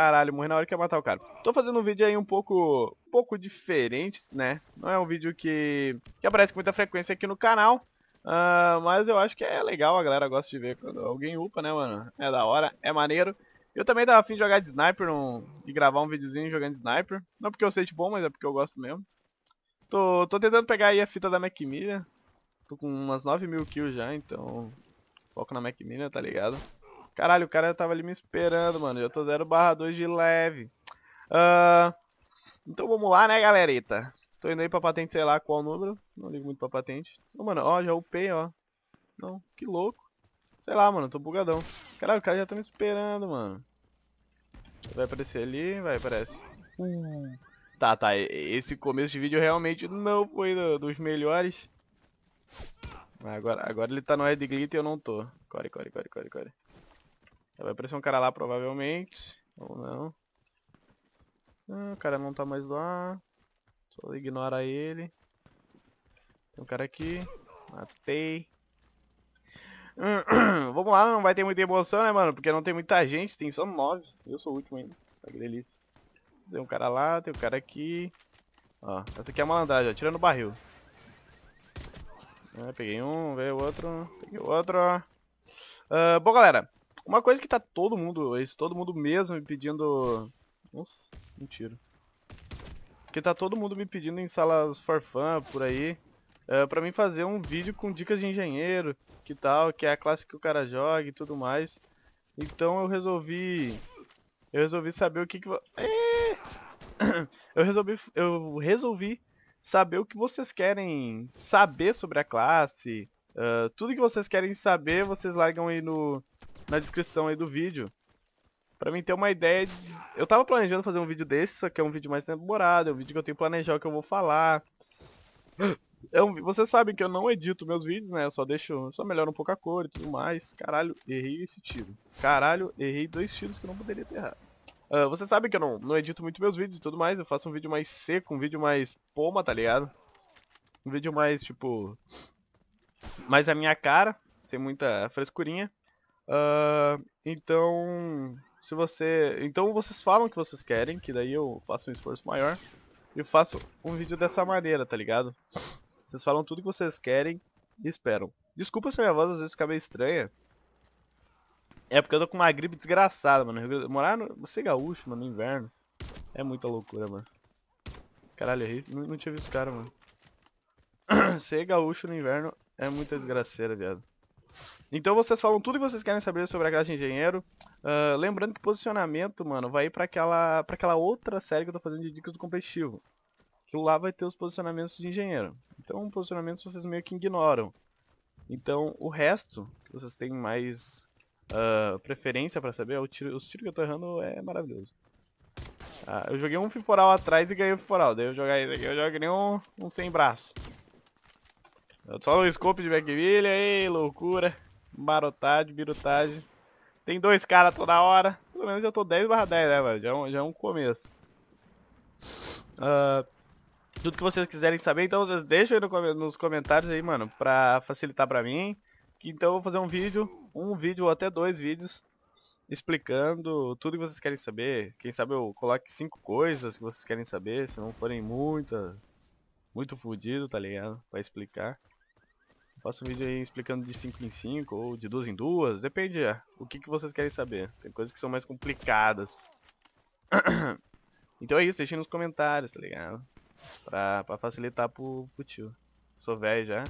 Caralho, morrer na hora que ia matar o cara. Tô fazendo um vídeo aí um pouco, um pouco diferente, né? Não é um vídeo que, que aparece com muita frequência aqui no canal. Uh, mas eu acho que é legal, a galera gosta de ver quando alguém upa, né, mano? É da hora, é maneiro. Eu também tava afim de jogar de sniper um, e gravar um videozinho jogando de sniper. Não porque eu sei de bom, mas é porque eu gosto mesmo. Tô, tô tentando pegar aí a fita da Macmillan. Tô com umas 9 mil kills já, então... Foco na Macmillan, tá ligado? Caralho, o cara tava ali me esperando, mano. Eu tô 0 barra 2 de leve. Uh, então vamos lá, né, galerita? Tô indo aí pra patente, sei lá qual número. Não ligo muito pra patente. Oh, mano, ó, já upei, ó. Não, que louco. Sei lá, mano, tô bugadão. Caralho, o cara já tá me esperando, mano. Vai aparecer ali, vai, aparece. Hum. Tá, tá, esse começo de vídeo realmente não foi do, dos melhores. Agora, agora ele tá no Red Glitter e eu não tô. Core, core, core, core, core. Vai aparecer um cara lá provavelmente. Ou não. Ah, o cara não tá mais lá. Só ignora ele. Tem um cara aqui. Matei. Vamos lá, não vai ter muita emoção, né, mano? Porque não tem muita gente, tem só nove. Eu sou o último ainda. Olha tá que delícia. Tem um cara lá, tem um cara aqui. Ó, essa aqui é a malandragem, atirando o barril. É, peguei um, veio o outro. Peguei o outro, ó. Uh, bom, galera. Uma coisa que tá todo mundo, todo mundo mesmo me pedindo... Nossa, mentira. Que tá todo mundo me pedindo em salas farfã por aí. Uh, pra mim fazer um vídeo com dicas de engenheiro, que tal, que é a classe que o cara joga e tudo mais. Então eu resolvi... Eu resolvi saber o que que... É! eu resolvi... Eu resolvi saber o que vocês querem saber sobre a classe. Uh, tudo que vocês querem saber, vocês largam aí no, na descrição aí do vídeo. Pra mim ter uma ideia de... Eu tava planejando fazer um vídeo desse, só que é um vídeo mais demorado é um vídeo que eu tenho que planejar o que eu vou falar. É um... Vocês sabem que eu não edito meus vídeos, né? Eu só deixo... Eu só melhoro um pouco a cor e tudo mais. Caralho, errei esse tiro. Caralho, errei dois tiros que eu não poderia ter errado. Uh, vocês sabem que eu não, não edito muito meus vídeos e tudo mais. Eu faço um vídeo mais seco, um vídeo mais poma, tá ligado? Um vídeo mais, tipo... Mais a minha cara, sem muita frescurinha. Uh, então, se você, então vocês falam que vocês querem, que daí eu faço um esforço maior e faço um vídeo dessa maneira, tá ligado? Vocês falam tudo que vocês querem e esperam. Desculpa se a minha voz às vezes fica meio estranha. É porque eu tô com uma gripe desgraçada, mano. Morar no... Você é gaúcho, mano, no inverno. É muita loucura, mano. Caralho, eu Não, não tinha visto o cara, mano. Ser gaúcho no inverno é muita desgraceira, viado. Então vocês falam tudo que vocês querem saber sobre a classe de engenheiro. Uh, lembrando que posicionamento, mano, vai ir pra aquela, pra aquela outra série que eu tô fazendo de dicas do competitivo. Que lá vai ter os posicionamentos de engenheiro. Então posicionamentos vocês meio que ignoram. Então o resto, que vocês têm mais uh, preferência pra saber, é o tiro, os tiros que eu tô errando é maravilhoso. Ah, eu joguei um fiporal atrás e ganhei o fiporal. Daí eu jogar isso aqui, eu jogo nem um, um sem braço. Só no scope de backville, aí loucura marotagem, birutagem. Tem dois caras toda hora. Pelo menos eu tô 10 barra 10, né, velho? Já, é um, já é um começo. Uh, tudo que vocês quiserem saber, então vocês deixam aí no, nos comentários aí, mano, pra facilitar pra mim. Que, então eu vou fazer um vídeo, um vídeo ou até dois vídeos, explicando tudo que vocês querem saber. Quem sabe eu coloque cinco coisas que vocês querem saber, se não forem muitas, muito fudido, tá ligado? Pra explicar. Faço um vídeo aí explicando de 5 em 5 ou de duas em duas, depende é, o que, que vocês querem saber. Tem coisas que são mais complicadas. então é isso, deixem nos comentários, tá ligado? Pra, pra facilitar pro, pro tio. Sou velho já.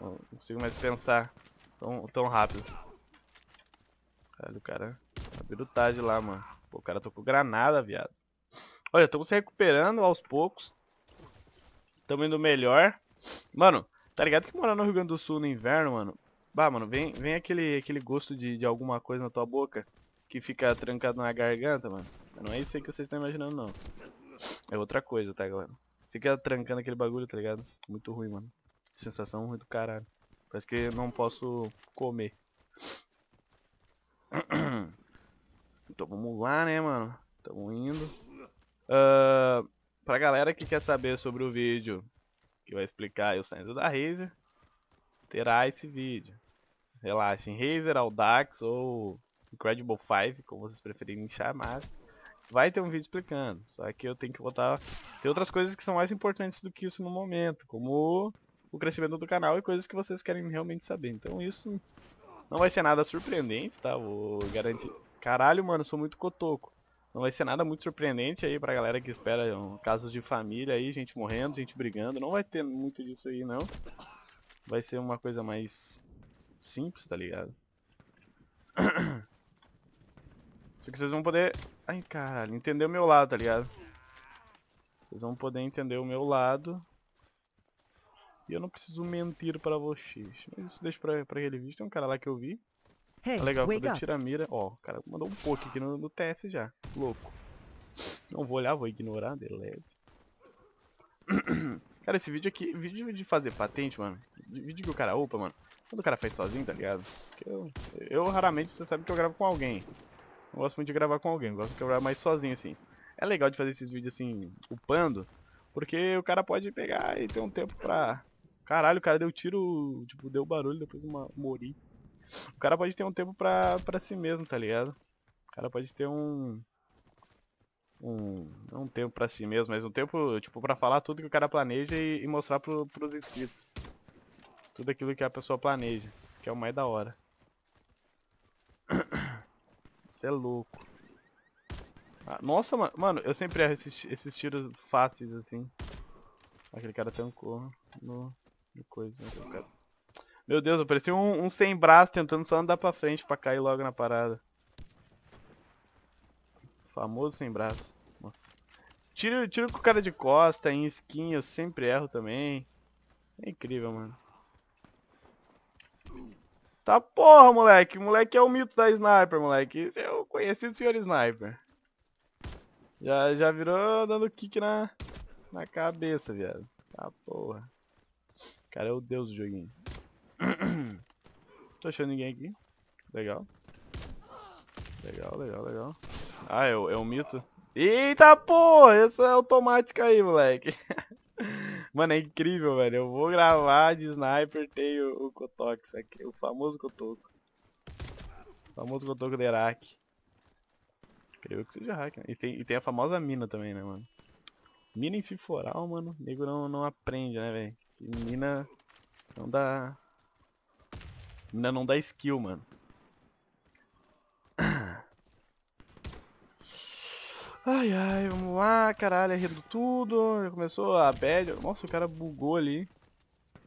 Não consigo mais pensar tão, tão rápido. Caralho, o cara tá tarde lá, mano. Pô, o cara tocou granada, viado. Olha, estamos se recuperando aos poucos. Estamos indo melhor. Mano, Tá ligado que morar no Rio Grande do Sul no inverno, mano? Bah, mano, vem, vem aquele, aquele gosto de, de alguma coisa na tua boca que fica trancado na garganta, mano. Não é isso aí que vocês estão imaginando, não. É outra coisa, tá, galera? Fica trancando aquele bagulho, tá ligado? Muito ruim, mano. Sensação ruim do caralho. Parece que não posso comer. Então vamos lá, né, mano? Tamo indo. Uh, pra galera que quer saber sobre o vídeo que vai explicar o saindo da Razer, terá esse vídeo. Relaxem, Razer, Audax ou Incredible 5, como vocês preferirem chamar, vai ter um vídeo explicando. Só que eu tenho que botar... Tem outras coisas que são mais importantes do que isso no momento, como o crescimento do canal e coisas que vocês querem realmente saber. Então isso não vai ser nada surpreendente, tá? Vou garantir. Caralho, mano, sou muito cotoco. Não vai ser nada muito surpreendente aí pra galera que espera um, casos de família aí, gente morrendo, gente brigando. Não vai ter muito disso aí, não. Vai ser uma coisa mais simples, tá ligado? Só que vocês vão poder... Ai, caralho, entender o meu lado, tá ligado? Vocês vão poder entender o meu lado. E eu não preciso mentir pra vocês. Mas isso deixa pra, pra aquele vídeo. Tem um cara lá que eu vi. Hey, tá legal, quando eu tiro a mira... Ó, o cara mandou um pouco aqui no, no TS já. Louco. Não vou olhar, vou ignorar, delete. cara, esse vídeo aqui... Vídeo de fazer patente, mano. Vídeo que o cara opa, mano. Quando o cara faz sozinho, tá ligado? Eu, eu raramente, você sabe que eu gravo com alguém. Não gosto muito de gravar com alguém, gosto de gravar mais sozinho, assim. É legal de fazer esses vídeos, assim, upando. Porque o cara pode pegar e ter um tempo pra... Caralho, o cara deu tiro, tipo, deu barulho, depois uma, morri. O cara pode ter um tempo pra, pra si mesmo, tá ligado? O cara pode ter um... Um... Não um tempo pra si mesmo, mas um tempo, tipo, pra falar tudo que o cara planeja e, e mostrar pro, pros inscritos. Tudo aquilo que a pessoa planeja. Isso que é o mais da hora. Isso é louco. Ah, nossa, mano, mano, eu sempre erro esses, esses tiros fáceis, assim. Aquele cara tancou no, no coisa. Né? Meu Deus, eu parecia um, um, sem braço tentando só andar pra frente pra cair logo na parada. Famoso sem braço. Nossa. Tiro, tiro com o cara de costa, em skin eu sempre erro também. É incrível, mano. Tá porra, moleque. Moleque é o mito da sniper, moleque. Esse é o conhecido senhor sniper. Já, já virou dando kick na, na cabeça, viado. Tá porra. cara é o deus do joguinho. Tô achando ninguém aqui. Legal. Legal, legal, legal. Ah, é, é um mito. Eita porra, essa é automática aí, moleque. Mano, é incrível, velho. Eu vou gravar de sniper, tem o, o aqui, o famoso Cotoco. O famoso Cotoco de Herak. Creio que seja hack, né? E tem, e tem a famosa mina também, né, mano? Mina em fiforal, mano. O nego não, não aprende, né, velho? Mina não dá Ainda não dá skill, mano. Ai, ai, vamos lá, caralho, errando tudo. Já começou a bad. Nossa, o cara bugou ali.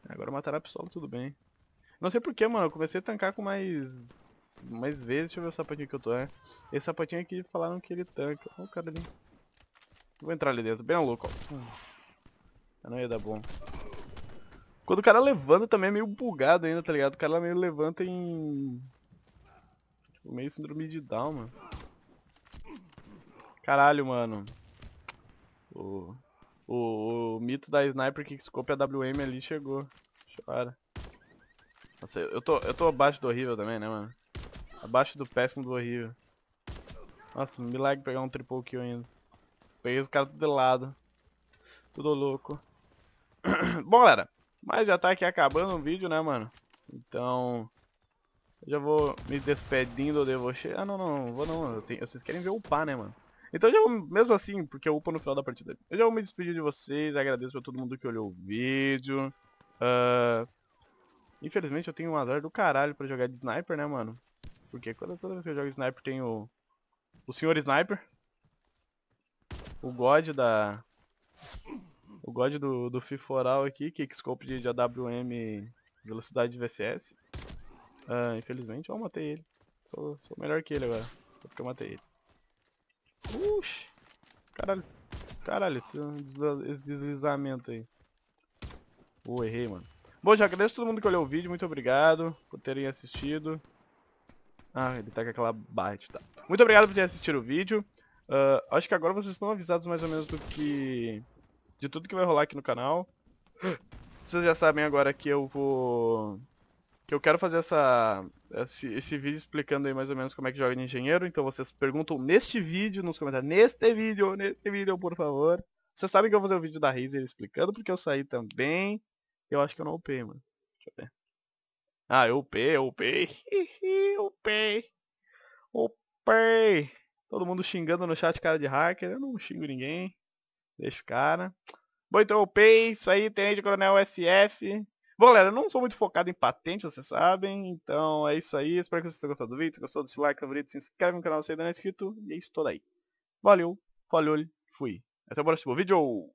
Agora mataram a pistola, tudo bem. Não sei porquê, mano, eu comecei a tancar com mais... Mais vezes, deixa eu ver o sapatinho que eu tô, é. Esse sapatinho aqui falaram que ele tanca. Olha o cara ali. Vou entrar ali dentro, bem louco, ó. não ia dar bom. Quando o cara levanta também é meio bugado ainda, tá ligado? O cara meio levanta em... Tipo, meio síndrome de Down, mano. Caralho, mano. O... O, o mito da sniper que scope a WM ali chegou. Chora. Nossa, eu tô, eu tô abaixo do horrível também, né, mano? Abaixo do péssimo do horrível. Nossa, milagre pegar um triple kill ainda. Peguei os caras de lado. Tudo louco. Bom, galera. Mas já tá aqui acabando o vídeo, né, mano? Então... Eu já vou me despedindo de você. Ah, não, não, vou não. Eu tenho... Vocês querem ver upar, né, mano? Então já vou, mesmo assim, porque eu upo no final da partida. Eu já vou me despedir de vocês, agradeço a todo mundo que olhou o vídeo. Uh, infelizmente eu tenho um azar do caralho pra jogar de sniper, né, mano? Porque quando, toda vez que eu jogo sniper tem o... O senhor sniper. O god da o God do, do FIFORAL aqui, Kickscope de, de AWM velocidade de VCS. Ah, infelizmente, ó, eu matei ele. Sou, sou melhor que ele agora, só porque eu matei ele. Uxi, caralho, caralho, esse, é esse deslizamento aí. Uh, errei, mano. Bom, já agradeço a todo mundo que olhou o vídeo, muito obrigado por terem assistido. Ah, ele tá com aquela bite, tá. Muito obrigado por terem assistido o vídeo. Uh, acho que agora vocês estão avisados mais ou menos do que de tudo que vai rolar aqui no canal. Vocês já sabem agora que eu vou... Que eu quero fazer essa, esse, esse vídeo explicando aí mais ou menos como é que joga de engenheiro. Então vocês perguntam neste vídeo, nos comentários, neste vídeo, neste vídeo, por favor. Vocês sabem que eu vou fazer o vídeo da Razer explicando porque eu saí também. Eu acho que eu não upei, mano. Deixa eu ver. Ah, eu upei, eu upei. upei. Upei. Todo mundo xingando no chat cara de hacker. Eu não xingo ninguém. Deixa o cara. Bom, então eu pei, isso aí, Tenente Coronel SF. Bom, galera, eu não sou muito focado em patente, vocês sabem. Então é isso aí. Espero que vocês tenham gostado do vídeo. Se gostou, deixa o like, favorito, se inscreve no canal se ainda não é inscrito. E é isso, todo aí. Valeu, falou, fui. Até o próximo vídeo.